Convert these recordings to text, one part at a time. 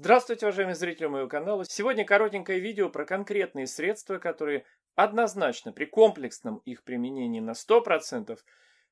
Здравствуйте, уважаемые зрители моего канала! Сегодня коротенькое видео про конкретные средства, которые однозначно при комплексном их применении на 100%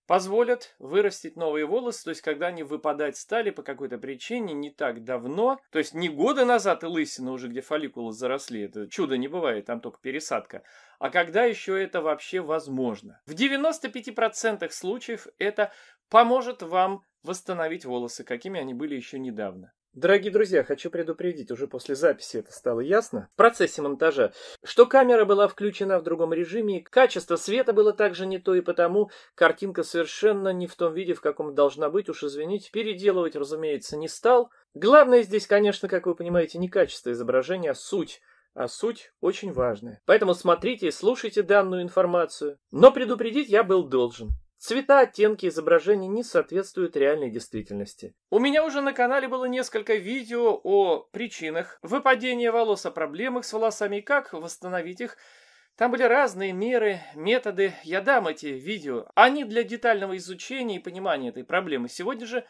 позволят вырастить новые волосы, то есть когда они выпадать стали по какой-то причине не так давно, то есть не года назад и лысина уже, где фолликулы заросли, это чудо не бывает, там только пересадка, а когда еще это вообще возможно. В 95% случаев это поможет вам восстановить волосы, какими они были еще недавно. Дорогие друзья, хочу предупредить, уже после записи это стало ясно, в процессе монтажа, что камера была включена в другом режиме, качество света было также не то, и потому картинка совершенно не в том виде, в каком должна быть, уж извините, переделывать, разумеется, не стал. Главное здесь, конечно, как вы понимаете, не качество изображения, а суть а суть очень важная. Поэтому смотрите и слушайте данную информацию. Но предупредить я был должен. Цвета, оттенки изображений не соответствуют реальной действительности. У меня уже на канале было несколько видео о причинах выпадения волос, о проблемах с волосами и как восстановить их. Там были разные меры, методы. Я дам эти видео. Они для детального изучения и понимания этой проблемы. Сегодня же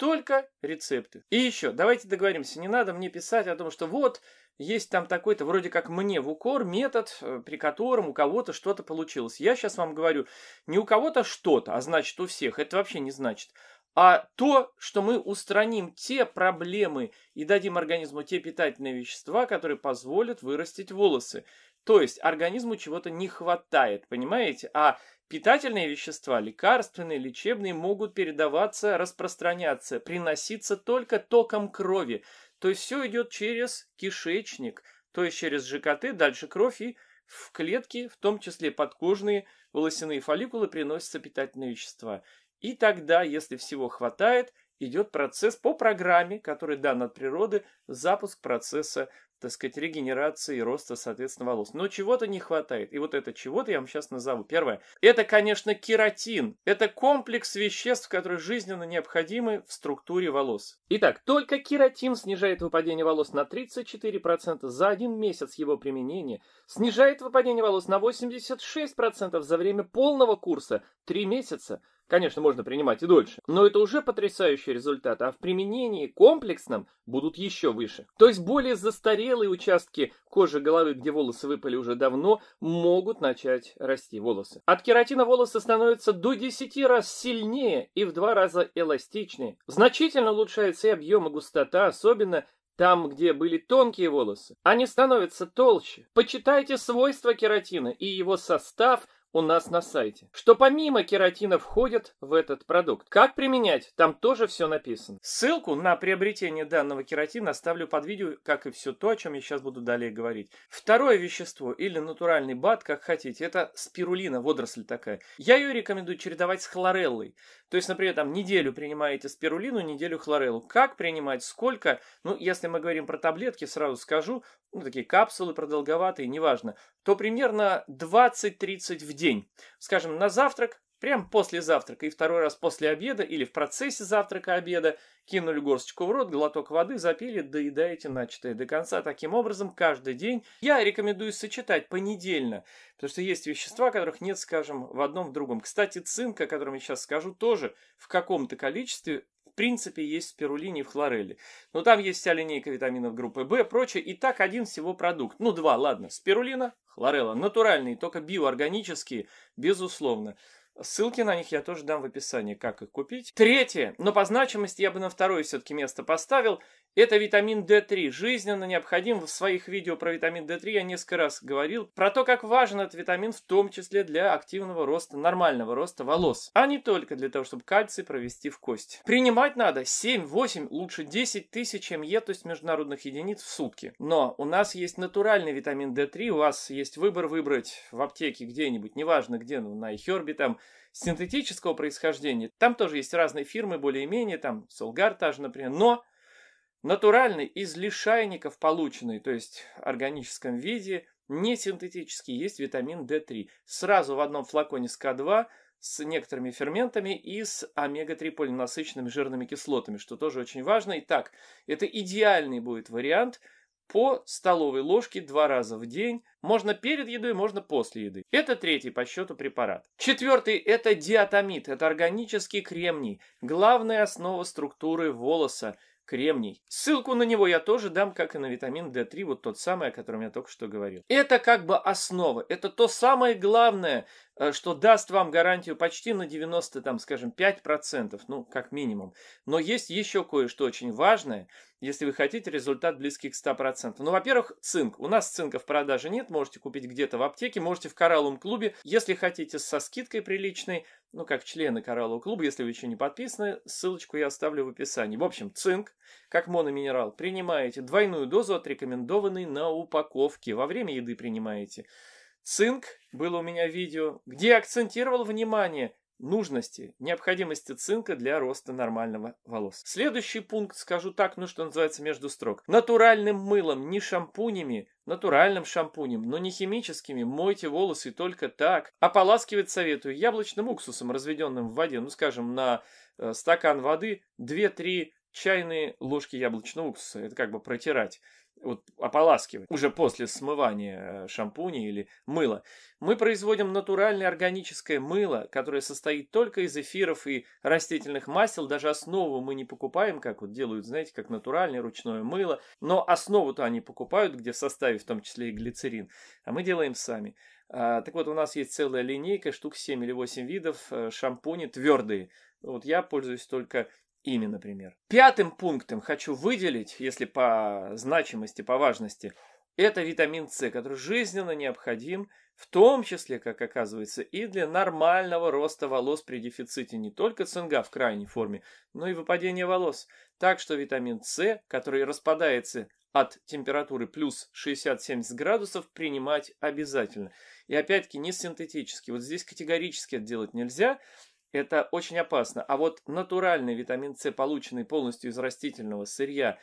только рецепты. И еще, давайте договоримся, не надо мне писать о том, что вот есть там такой-то, вроде как мне в укор, метод, э, при котором у кого-то что-то получилось. Я сейчас вам говорю, не у кого-то что-то, а значит у всех, это вообще не значит. А то, что мы устраним те проблемы и дадим организму те питательные вещества, которые позволят вырастить волосы. То есть организму чего-то не хватает, понимаете? А Питательные вещества, лекарственные, лечебные могут передаваться, распространяться, приноситься только током крови. То есть все идет через кишечник, то есть через ЖКТ, дальше кровь и в клетки, в том числе подкожные волосяные фолликулы, приносятся питательные вещества. И тогда, если всего хватает, идет процесс по программе, который дан от природы, запуск процесса так сказать, регенерации и роста, соответственно, волос. Но чего-то не хватает. И вот это чего-то я вам сейчас назову. Первое. Это, конечно, кератин. Это комплекс веществ, которые жизненно необходимы в структуре волос. Итак, только кератин снижает выпадение волос на 34% за один месяц его применения, снижает выпадение волос на 86% за время полного курса, 3 месяца – Конечно, можно принимать и дольше, но это уже потрясающий результат, а в применении комплексном будут еще выше. То есть более застарелые участки кожи головы, где волосы выпали уже давно, могут начать расти волосы. От кератина волосы становятся до 10 раз сильнее и в 2 раза эластичнее. Значительно улучшается и объем и густота, особенно там, где были тонкие волосы, они становятся толще. Почитайте свойства кератина и его состав – у нас на сайте, что помимо кератина входят в этот продукт. Как применять, там тоже все написано. Ссылку на приобретение данного кератина оставлю под видео, как и все то, о чем я сейчас буду далее говорить. Второе вещество или натуральный бат, как хотите, это спирулина, водоросль такая. Я ее рекомендую чередовать с хлореллой. То есть, например, там неделю принимаете спирулину, неделю хлореллу. Как принимать, сколько? Ну, если мы говорим про таблетки, сразу скажу, ну, такие капсулы продолговатые, неважно, то примерно 20-30 в день. Скажем, на завтрак Прямо после завтрака и второй раз после обеда или в процессе завтрака-обеда кинули горсточку в рот, глоток воды, запили, доедаете начатое до конца. Таким образом, каждый день я рекомендую сочетать понедельно, потому что есть вещества, которых нет, скажем, в одном в другом. Кстати, цинка, о котором я сейчас скажу, тоже в каком-то количестве в принципе, есть в спирулине и в хлорелле. Но там есть вся линейка витаминов группы В, прочее. И так один всего продукт. Ну, два, ладно. Спирулина, хлорелла. Натуральные, только биоорганические, безусловно. Ссылки на них я тоже дам в описании, как их купить. Третье, но по значимости я бы на второе все-таки место поставил, это витамин D3, жизненно необходим. В своих видео про витамин D3 я несколько раз говорил про то, как важен этот витамин, в том числе для активного роста, нормального роста волос, а не только для того, чтобы кальций провести в кость. Принимать надо 7-8, лучше 10 тысяч МЕ, то есть международных единиц в сутки. Но у нас есть натуральный витамин D3, у вас есть выбор выбрать в аптеке где-нибудь, неважно где, ну, на iHerb там, синтетического происхождения. Там тоже есть разные фирмы, более-менее, там Солгар та же, например, но натуральный из лишайников полученный, то есть в органическом виде, не синтетический, есть витамин D3. Сразу в одном флаконе с К2 с некоторыми ферментами и с омега-3 полинасыщенными жирными кислотами, что тоже очень важно. Итак, это идеальный будет вариант – по столовой ложке два раза в день. Можно перед едой, можно после еды. Это третий по счету препарат. Четвертый – это диатомид, это органический кремний, главная основа структуры волоса, кремний. Ссылку на него я тоже дам, как и на витамин D3, вот тот самый, о котором я только что говорил. Это как бы основа, это то самое главное, Э, что даст вам гарантию почти на 90, там, скажем, 5%, ну, как минимум. Но есть еще кое-что очень важное, если вы хотите результат близкий к 100%. Ну, во-первых, цинк. У нас цинка в продаже нет, можете купить где-то в аптеке, можете в коралловом клубе. Если хотите со скидкой приличной, ну, как члены кораллового клуба, если вы еще не подписаны, ссылочку я оставлю в описании. В общем, цинк, как мономинерал, принимаете двойную дозу от рекомендованной на упаковке. Во время еды принимаете. Цинк, было у меня видео, где акцентировал внимание нужности, необходимости цинка для роста нормального волос. Следующий пункт, скажу так, ну что называется между строк. Натуральным мылом, не шампунями, натуральным шампунем, но не химическими, мойте волосы только так. Ополаскивать советую яблочным уксусом, разведенным в воде, ну скажем, на э, стакан воды 2-3 чайные ложки яблочного уксуса, это как бы протирать вот ополаскивать уже после смывания э, шампуня или мыла. Мы производим натуральное органическое мыло, которое состоит только из эфиров и растительных масел. Даже основу мы не покупаем, как вот делают, знаете, как натуральное ручное мыло. Но основу-то они покупают, где в составе в том числе и глицерин. А мы делаем сами. А, так вот, у нас есть целая линейка, штук 7 или 8 видов э, шампуни твердые. Вот я пользуюсь только имя, например. Пятым пунктом хочу выделить, если по значимости, по важности, это витамин С, который жизненно необходим, в том числе, как оказывается, и для нормального роста волос при дефиците не только ЦНГ в крайней форме, но и выпадения волос. Так что витамин С, который распадается от температуры плюс 60-70 градусов, принимать обязательно. И опять-таки не синтетически. Вот здесь категорически это делать нельзя, это очень опасно. А вот натуральный витамин С, полученный полностью из растительного сырья,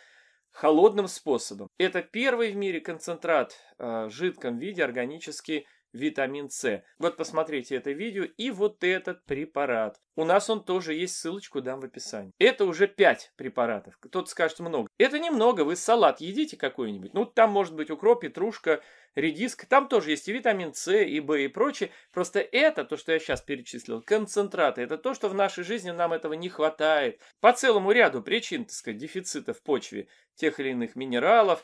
холодным способом, это первый в мире концентрат э, в жидком виде органический витамин С. Вот посмотрите это видео и вот этот препарат. У нас он тоже есть, ссылочку дам в описании. Это уже 5 препаратов. Кто-то скажет много. Это немного, вы салат едите какой-нибудь. Ну, там может быть укроп, петрушка, редиска. Там тоже есть и витамин С, и В, и прочее. Просто это, то, что я сейчас перечислил, концентраты. Это то, что в нашей жизни нам этого не хватает. По целому ряду причин, так сказать, дефицита в почве тех или иных минералов,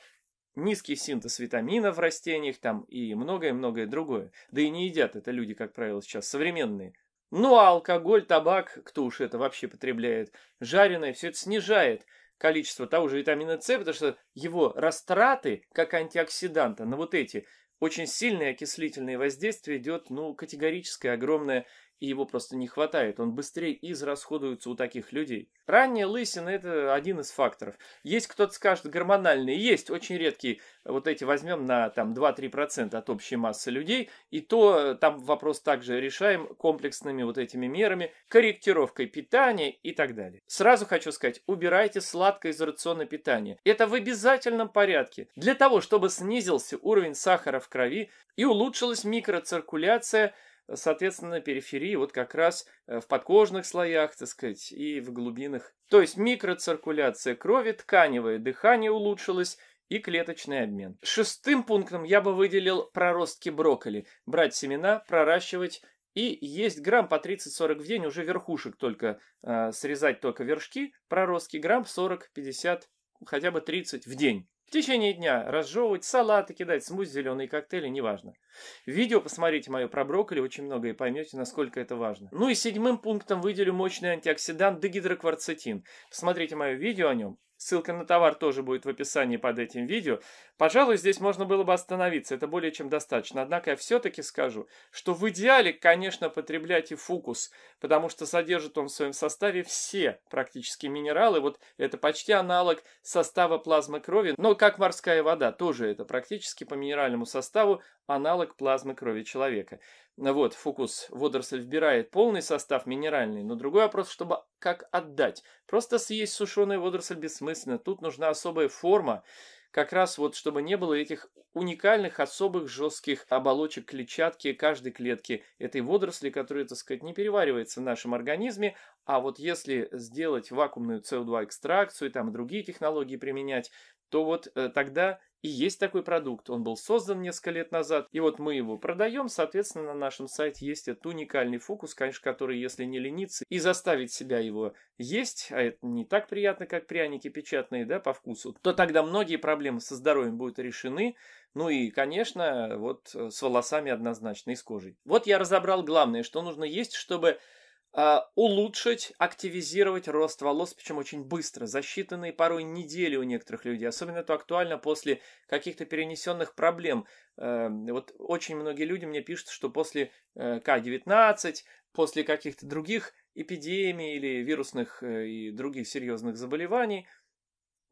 низкий синтез витаминов в растениях там и многое-многое другое. Да и не едят это люди, как правило, сейчас современные. Ну а алкоголь, табак, кто уж это вообще потребляет, жареное, все это снижает количество того же витамина С, потому что его растраты, как антиоксиданта, на вот эти очень сильные окислительные воздействия идет, ну, категорическое огромное и его просто не хватает. Он быстрее израсходуется у таких людей. Ранняя лысина – это один из факторов. Есть кто-то скажет гормональный, есть очень редкие. Вот эти возьмем на там 2-3% от общей массы людей. И то э, там вопрос также решаем комплексными вот этими мерами, корректировкой питания и так далее. Сразу хочу сказать, убирайте сладкое из рациона питания. Это в обязательном порядке. Для того, чтобы снизился уровень сахара в крови и улучшилась микроциркуляция – соответственно, периферии, вот как раз э, в подкожных слоях, так сказать, и в глубинах. То есть микроциркуляция крови, тканевое дыхание улучшилось, и клеточный обмен. Шестым пунктом я бы выделил проростки брокколи. Брать семена, проращивать и есть грамм по 30-40 в день, уже верхушек только, э, срезать только вершки, проростки грамм 40-50, хотя бы 30 в день. В течение дня разжевывать, салаты кидать, смузи, зеленые коктейли, неважно. Видео посмотрите мое про брокколи, очень много и поймете, насколько это важно. Ну и седьмым пунктом выделю мощный антиоксидант дегидрокварцетин. Посмотрите мое видео о нем, Ссылка на товар тоже будет в описании под этим видео. Пожалуй, здесь можно было бы остановиться, это более чем достаточно. Однако я все-таки скажу, что в идеале, конечно, потребляйте фукус, потому что содержит он в своем составе все практически минералы. Вот это почти аналог состава плазмы крови, но как морская вода, тоже это практически по минеральному составу аналог плазмы крови человека. Вот, фокус водоросль вбирает полный состав минеральный, но другой вопрос, чтобы как отдать. Просто съесть сушеную водоросль бессмысленно, тут нужна особая форма, как раз вот, чтобы не было этих уникальных, особых, жестких оболочек клетчатки каждой клетки этой водоросли, которая, так сказать, не переваривается в нашем организме, а вот если сделать вакуумную CO2 экстракцию, там другие технологии применять, то вот э, тогда и есть такой продукт. Он был создан несколько лет назад, и вот мы его продаем. Соответственно, на нашем сайте есть этот уникальный фокус, конечно, который, если не лениться и заставить себя его есть, а это не так приятно, как пряники печатные, да, по вкусу, то тогда многие проблемы со здоровьем будут решены. Ну и, конечно, вот э, с волосами однозначно, и с кожей. Вот я разобрал главное, что нужно есть, чтобы Э, улучшить, активизировать рост волос, причем очень быстро, за считанные порой недели у некоторых людей. Особенно это актуально после каких-то перенесенных проблем. Эм, вот очень многие люди мне пишут, что после э, К-19, после каких-то других эпидемий или вирусных э, и других серьезных заболеваний –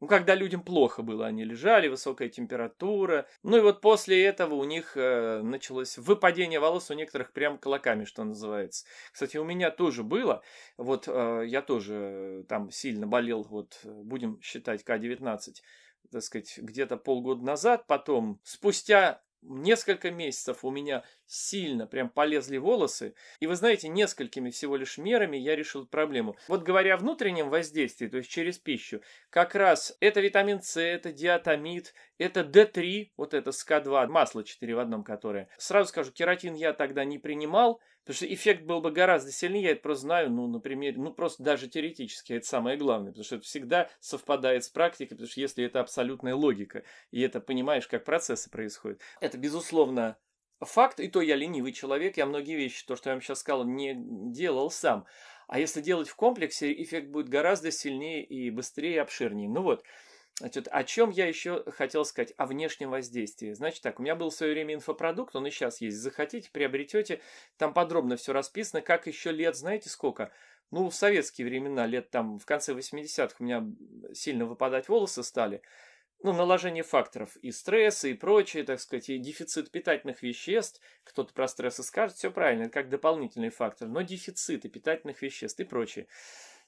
ну, когда людям плохо было, они лежали, высокая температура. Ну и вот после этого у них э, началось выпадение волос у некоторых прям клоками, что называется. Кстати, у меня тоже было. Вот э, я тоже э, там сильно болел, вот э, будем считать К-19 так сказать, где-то полгода назад, потом, спустя несколько месяцев у меня сильно прям полезли волосы. И вы знаете, несколькими всего лишь мерами я решил проблему. Вот говоря о внутреннем воздействии, то есть через пищу, как раз это витамин С, это диатомид, это D3, вот это СК2, масло 4 в одном которое. Сразу скажу, кератин я тогда не принимал, Потому что эффект был бы гораздо сильнее, я это просто знаю, ну, например, ну, просто даже теоретически, это самое главное, потому что это всегда совпадает с практикой, потому что если это абсолютная логика, и это понимаешь, как процессы происходят, это, безусловно, факт, и то я ленивый человек, я многие вещи, то, что я вам сейчас сказал, не делал сам. А если делать в комплексе, эффект будет гораздо сильнее и быстрее, и обширнее. Ну вот, Значит, о чем я еще хотел сказать? О внешнем воздействии. Значит так, у меня был в свое время инфопродукт, он и сейчас есть. Захотите, приобретете. Там подробно все расписано, как еще лет, знаете сколько? Ну, в советские времена, лет там в конце 80-х у меня сильно выпадать волосы стали. Ну, наложение факторов и стресса, и прочее, так сказать, и дефицит питательных веществ. Кто-то про стресс скажет, все правильно, как дополнительный фактор, но дефициты питательных веществ и прочее.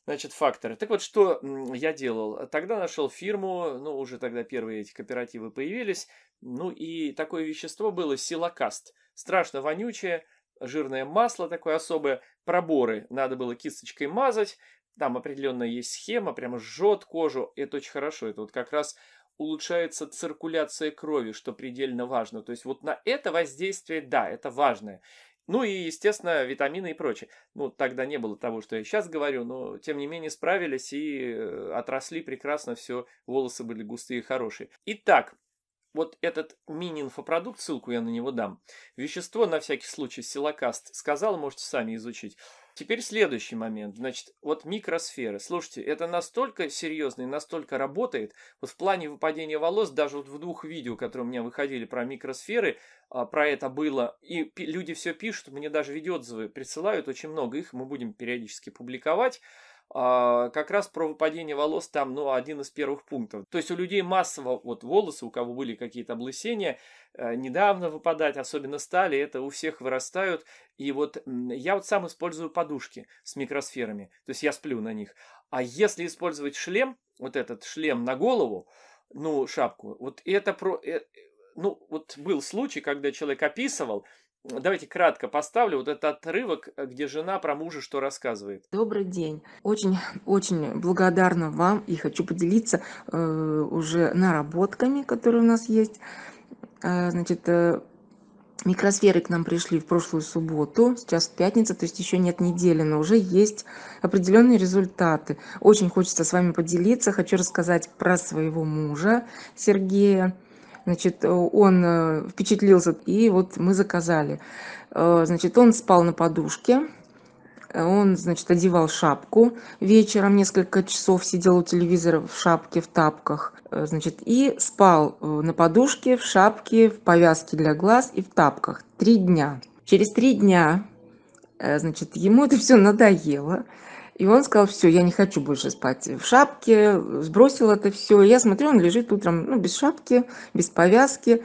Значит, факторы. Так вот, что я делал? Тогда нашел фирму, ну, уже тогда первые эти кооперативы появились. Ну, и такое вещество было силокаст. Страшно вонючее, жирное масло такое особое, проборы надо было кисточкой мазать. Там определенная есть схема, прямо жжет кожу. Это очень хорошо. Это вот как раз улучшается циркуляция крови, что предельно важно. То есть вот на это воздействие, да, это важное. Ну и, естественно, витамины и прочее. Ну, тогда не было того, что я сейчас говорю, но, тем не менее, справились и э, отросли прекрасно все, волосы были густые и хорошие. Итак, вот этот мини-инфопродукт, ссылку я на него дам, вещество, на всякий случай, силокаст, сказал, можете сами изучить, Теперь следующий момент. Значит, вот микросферы. Слушайте, это настолько серьезно и настолько работает. Вот в плане выпадения волос, даже вот в двух видео, которые у меня выходили про микросферы, а, про это было, и люди все пишут, мне даже видеоотзывы присылают очень много их, мы будем периодически публиковать. А, как раз про выпадение волос там, ну, один из первых пунктов. То есть у людей массово, вот волосы, у кого были какие-то облысения, э, недавно выпадать, особенно стали, это у всех вырастают. И вот я вот сам использую подушки с микросферами, то есть я сплю на них. А если использовать шлем, вот этот шлем на голову, ну, шапку, вот это про... Э, э, ну, вот был случай, когда человек описывал, Давайте кратко поставлю вот этот отрывок, э, где жена про мужа что рассказывает. Добрый день. Очень-очень благодарна вам и хочу поделиться э, уже наработками, которые у нас есть. Э, значит, э, микросферы к нам пришли в прошлую субботу, сейчас пятница, то есть еще нет недели, но уже есть определенные результаты. Очень хочется с вами поделиться, хочу рассказать про своего мужа Сергея Значит, э, он э, впечатлился, и вот мы заказали. Э, значит, он спал на подушке, он, значит, одевал шапку вечером, несколько часов сидел у телевизора в шапке, в тапках, значит, и спал на подушке, в шапке, в повязке для глаз и в тапках. Три дня. Через три дня, значит, ему это все надоело. И он сказал, все, я не хочу больше спать в шапке, сбросил это все. И я смотрю, он лежит утром ну, без шапки, без повязки.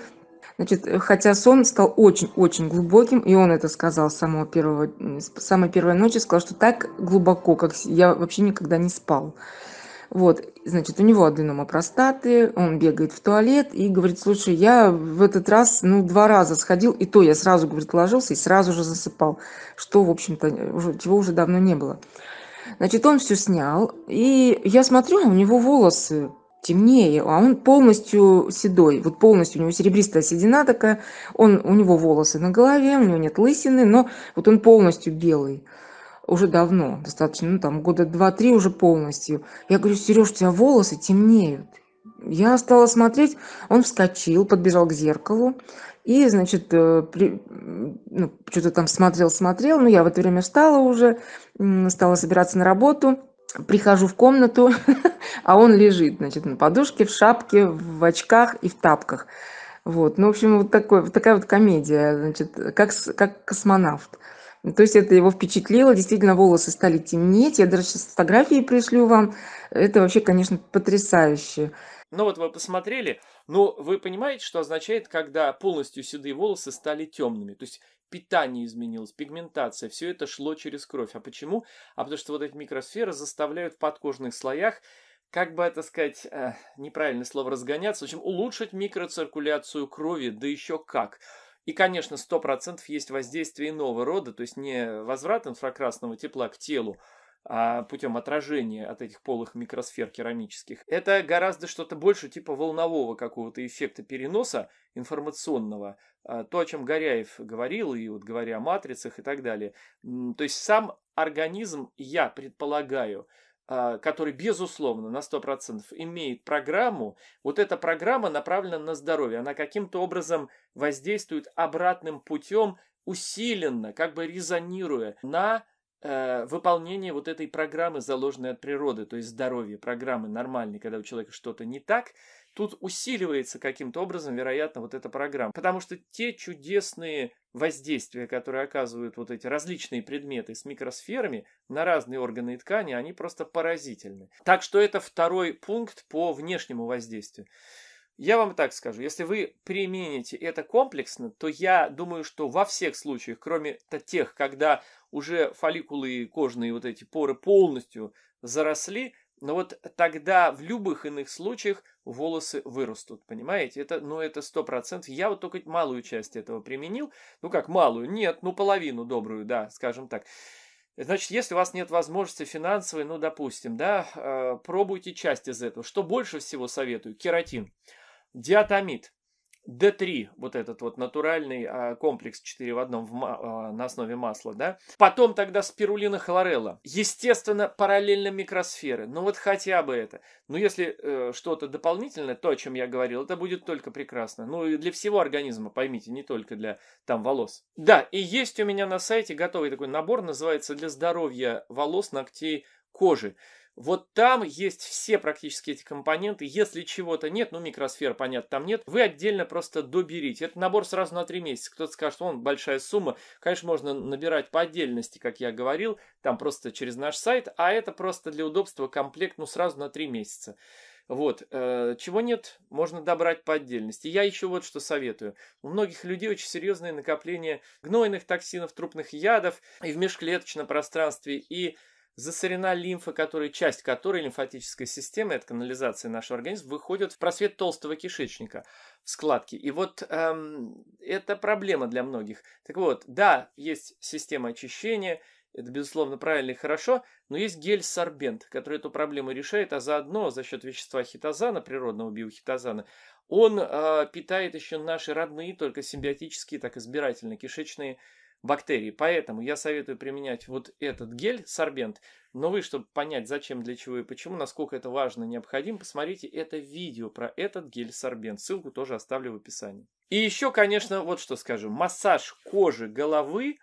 Значит, э, хотя сон стал очень-очень глубоким, и он это сказал с самого первого, с самой первой ночи, сказал, что так глубоко, как я вообще никогда не спал. Вот, значит, у него аденома простаты, он бегает в туалет и говорит, слушай, я в этот раз, ну, два раза сходил, и то я сразу, говорит, ложился и сразу же засыпал, что, в общем-то, уже, чего уже давно не было. Значит, он все снял, и я смотрю, у него волосы темнее, а он полностью седой, вот полностью у него серебристая седина такая, он, у него волосы на голове, у него нет лысины, но вот он полностью белый уже давно, достаточно, ну там года два-три уже полностью. Я говорю, Сереж, у тебя волосы темнеют. Я стала смотреть, он вскочил, подбежал к зеркалу и, значит, э, при, ну, что-то там смотрел, смотрел. Ну, я в это время встала уже, стала собираться на работу. Прихожу в комнату, а он лежит, значит, на подушке, в шапке, в очках и в тапках. Вот, ну, в общем, вот, такой, вот такая вот комедия, значит, как, как космонавт. Ну, то есть это его впечатлило, действительно волосы стали темнеть, я даже сейчас фотографии пришлю вам. Это вообще, конечно, потрясающе. Ну вот вы посмотрели, но вы понимаете, что означает, когда полностью седые волосы стали темными. То есть питание изменилось, пигментация, все это шло через кровь. А почему? А потому что вот эти микросферы заставляют в подкожных слоях как бы это сказать, э, неправильное слово разгоняться, в общем, улучшить микроциркуляцию крови, да еще как. И, конечно, 100% есть воздействие иного рода, то есть не возврат инфракрасного тепла к телу, а путем отражения от этих полых микросфер керамических. Это гораздо что-то больше типа волнового какого-то эффекта переноса информационного, а, то, о чем Горяев говорил, и вот говоря о матрицах и так далее. То есть сам организм, я предполагаю, а, который, безусловно, на 100% имеет программу, вот эта программа направлена на здоровье. Она каким-то образом воздействует обратным путем, усиленно, как бы резонируя на э, выполнение вот этой программы, заложенной от природы, то есть здоровье, программы нормальной, когда у человека что-то не так – Тут усиливается каким-то образом, вероятно, вот эта программа. Потому что те чудесные воздействия, которые оказывают вот эти различные предметы с микросферами на разные органы и ткани, они просто поразительны. Так что это второй пункт по внешнему воздействию. Я вам так скажу, если вы примените это комплексно, то я думаю, что во всех случаях, кроме тех, когда уже фолликулы и кожные вот эти поры полностью заросли, но вот тогда в любых иных случаях волосы вырастут, понимаете? Это, ну, это сто процентов. Я вот только малую часть этого применил. Ну, как малую? Нет, ну, половину добрую, да, скажем так. Значит, если у вас нет возможности финансовой, ну, допустим, да, э, пробуйте часть из этого. Что больше всего советую? Кератин, диатомит. D3, вот этот вот натуральный а, комплекс 4 в одном в, а, на основе масла, да. Потом тогда спирулина хлорелла. Естественно, параллельно микросферы. Ну вот хотя бы это. Но ну, если э, что-то дополнительное, то, о чем я говорил, это будет только прекрасно. Ну и для всего организма, поймите, не только для там волос. Да, и есть у меня на сайте готовый такой набор, называется «Для здоровья волос, ногтей, кожи». Вот там есть все практически эти компоненты. Если чего-то нет, ну микросфер, понятно, там нет, вы отдельно просто доберите. Это набор сразу на 3 месяца. Кто-то скажет, он большая сумма. Конечно, можно набирать по отдельности, как я говорил, там просто через наш сайт, а это просто для удобства комплект, ну сразу на 3 месяца. Вот, э, чего нет, можно добрать по отдельности. Я еще вот что советую. У многих людей очень серьезное накопление гнойных токсинов, трупных ядов и в межклеточном пространстве, и засорена лимфа, которая, часть которой лимфатической системы, от канализации нашего организма, выходит в просвет толстого кишечника, в складки. И вот эм, это проблема для многих. Так вот, да, есть система очищения, это, безусловно, правильно и хорошо, но есть гель-сорбент, который эту проблему решает, а заодно за счет вещества хитозана, природного биохитозана, он э, питает еще наши родные, только симбиотические, так избирательно кишечные бактерий. Поэтому я советую применять вот этот гель, сорбент. Но вы, чтобы понять, зачем, для чего и почему, насколько это важно и необходимо, посмотрите это видео про этот гель-сорбент. Ссылку тоже оставлю в описании. И еще, конечно, вот что скажу. Массаж кожи головы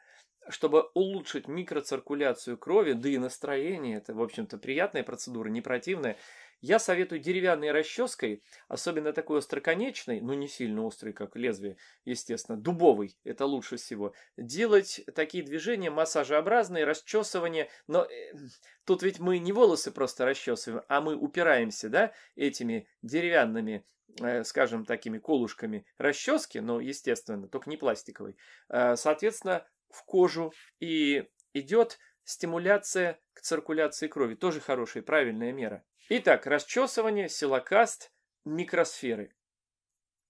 чтобы улучшить микроциркуляцию крови, да и настроение, это, в общем-то, приятная процедура, не противная, я советую деревянной расческой, особенно такой остроконечной, но ну, не сильно острый, как лезвие, естественно, дубовый, это лучше всего, делать такие движения массажеобразные, расчесывание, но э, тут ведь мы не волосы просто расчесываем, а мы упираемся, да, этими деревянными э, скажем, такими колушками расчески, но, естественно, только не пластиковой, э, соответственно, в кожу и идет стимуляция к циркуляции крови. Тоже хорошая, правильная мера. Итак, расчесывание, силокаст, микросферы.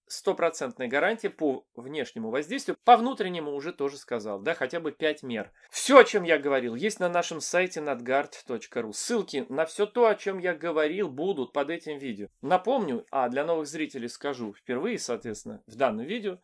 Стопроцентная гарантия по внешнему воздействию, по внутреннему уже тоже сказал, да, хотя бы 5 мер. Все, о чем я говорил, есть на нашем сайте надгард.ру. Ссылки на все то, о чем я говорил, будут под этим видео. Напомню, а для новых зрителей скажу впервые, соответственно, в данном видео,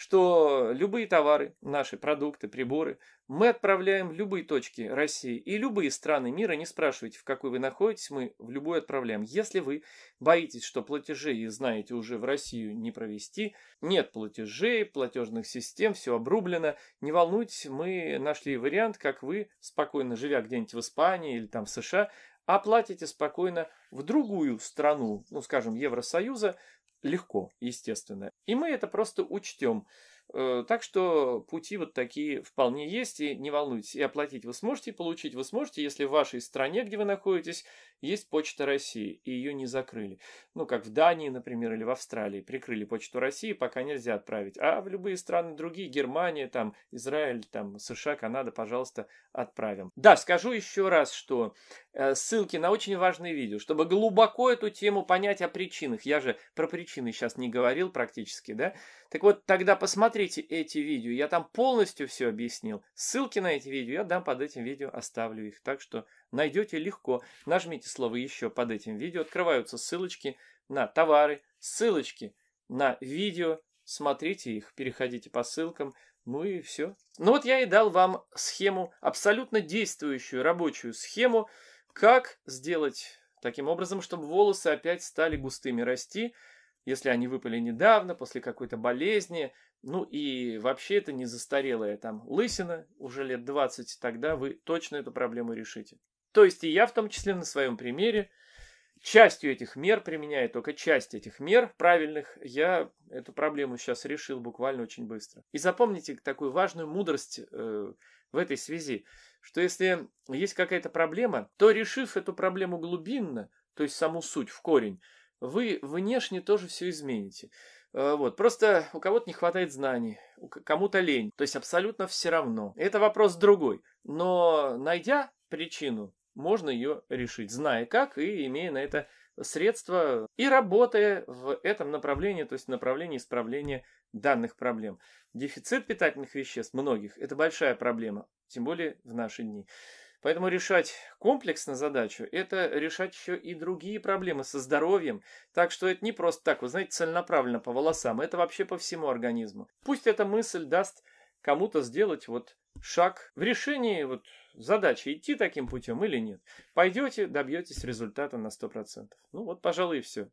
что любые товары, наши продукты, приборы мы отправляем в любые точки России и любые страны мира. Не спрашивайте, в какой вы находитесь, мы в любой отправляем. Если вы боитесь, что платежи знаете уже в Россию не провести, нет платежей, платежных систем, все обрублено, не волнуйтесь, мы нашли вариант, как вы, спокойно живя где-нибудь в Испании или там в США, оплатите спокойно в другую страну, ну, скажем, Евросоюза, легко, естественно. И мы это просто учтем. Э, так что пути вот такие вполне есть, и не волнуйтесь, и оплатить вы сможете, и получить вы сможете, если в вашей стране, где вы находитесь, есть Почта России, и ее не закрыли. Ну, как в Дании, например, или в Австралии, прикрыли Почту России, пока нельзя отправить. А в любые страны другие, Германия, там, Израиль, там, США, Канада, пожалуйста, отправим. Да, скажу еще раз, что Э, ссылки на очень важные видео, чтобы глубоко эту тему понять о причинах. Я же про причины сейчас не говорил практически, да? Так вот, тогда посмотрите эти видео, я там полностью все объяснил. Ссылки на эти видео я дам под этим видео, оставлю их. Так что найдете легко. Нажмите слово «Еще» под этим видео, открываются ссылочки на товары, ссылочки на видео, смотрите их, переходите по ссылкам, ну и все. Ну вот я и дал вам схему, абсолютно действующую рабочую схему, как сделать таким образом, чтобы волосы опять стали густыми расти, если они выпали недавно, после какой-то болезни, ну и вообще это не застарелая там лысина, уже лет 20, тогда вы точно эту проблему решите. То есть и я в том числе на своем примере, частью этих мер, применяя только часть этих мер правильных, я эту проблему сейчас решил буквально очень быстро. И запомните такую важную мудрость э, в этой связи – что если есть какая-то проблема, то решив эту проблему глубинно, то есть саму суть, в корень, вы внешне тоже все измените. Э, вот. Просто у кого-то не хватает знаний, кому-то лень. То есть абсолютно все равно. Это вопрос другой. Но найдя причину, можно ее решить, зная как и имея на это средства и работая в этом направлении, то есть в направлении исправления данных проблем. Дефицит питательных веществ многих – это большая проблема тем более в наши дни. Поэтому решать комплексно задачу – это решать еще и другие проблемы со здоровьем. Так что это не просто так, вы знаете, целенаправленно по волосам, это вообще по всему организму. Пусть эта мысль даст кому-то сделать вот шаг в решении вот задачи, идти таким путем или нет. Пойдете, добьетесь результата на 100%. Ну вот, пожалуй, и все.